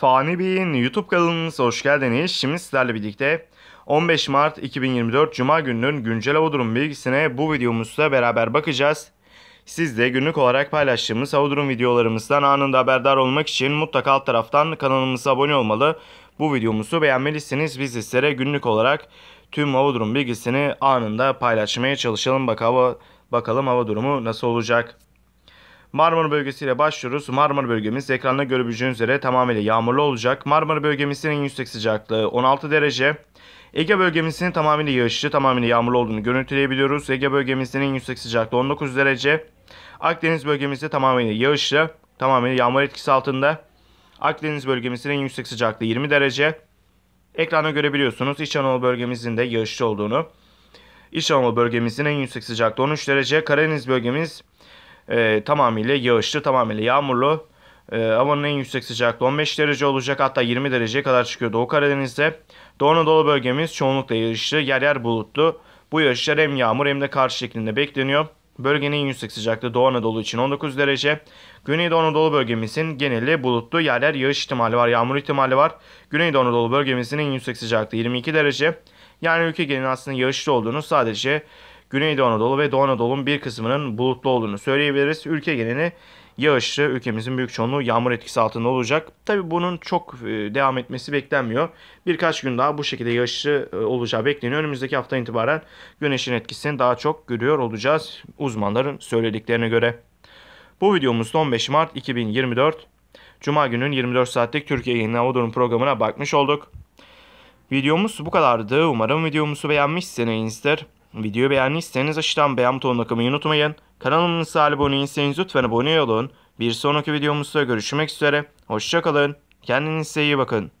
Fani Bey'in YouTube kanalımıza hoş geldiniz. Şimdi sizlerle birlikte 15 Mart 2024 Cuma gününün güncel hava durum bilgisine bu videomuzda beraber bakacağız. Siz de günlük olarak paylaştığımız hava durum videolarımızdan anında haberdar olmak için mutlaka alt taraftan kanalımıza abone olmalı. Bu videomuzu beğenmelisiniz. Biz sizlere günlük olarak tüm hava durum bilgisini anında paylaşmaya çalışalım. Bak hava, bakalım hava durumu nasıl olacak. Marmara bölgesiyle başlıyoruz. Marmara bölgemiz ekranda görebileceğiniz üzere tamamıyla yağmurlu olacak. Marmara bölgemizin en yüksek sıcaklığı 16 derece. Ege bölgemizin tamamıyla yağışlı, tamamıyla yağmurlu olduğunu görüntüleyebiliyoruz. Ege bölgemizin en yüksek sıcaklığı 19 derece. Akdeniz bölgemizde tamamıyla yağışlı, tamamıyla yağmur etkisi altında. Akdeniz bölgemizin en yüksek sıcaklığı 20 derece. Ekranda görebiliyorsunuz İç Anadolu bölgemizin de yağışlı olduğunu. İç Anadolu bölgemizin en yüksek sıcaklığı 13 derece. Karadeniz bölgemiz e, tamamıyla yağışlı, tamamıyla yağmurlu. E, havanın en yüksek sıcaklığı 15 derece olacak. Hatta 20 dereceye kadar çıkıyor Doğu Karadeniz'de. Doğu Anadolu bölgemiz çoğunlukla yağışlı, yer yer bulutlu. Bu yağışlar hem yağmur hem de kar şeklinde bekleniyor. Bölgenin en yüksek sıcaklığı Doğu Anadolu için 19 derece. Güneydoğu Anadolu bölgemizin geneli bulutlu yerler yağış ihtimali var, yağmur ihtimali var. Güneydoğu Anadolu bölgemizin en yüksek sıcaklığı 22 derece. Yani ülke genelinin aslında yağışlı olduğunu sadece Güneydoğu Anadolu ve Doğu Anadolu'nun bir kısmının bulutlu olduğunu söyleyebiliriz. Ülke geneli yağışlı, ülkemizin büyük çoğunluğu yağmur etkisi altında olacak. Tabi bunun çok e, devam etmesi beklenmiyor. Birkaç gün daha bu şekilde yağışlı e, olacağı bekleniyor. Önümüzdeki hafta itibaren güneşin etkisini daha çok görüyor olacağız uzmanların söylediklerine göre. Bu videomuz 15 Mart 2024 Cuma günün 24 saatlik Türkiye Yeni Hava Durum programına bakmış olduk. Videomuz bu kadardı. Umarım videomuzu beğenmişsinizdir. Videoyu beğendiyseniz aşağıdan beğen butonuna takmayı unutmayın. Kanalımıza abone lütfen abone olun. Bir sonraki videomuzda görüşmek üzere. Hoşçakalın. Kendinize iyi bakın.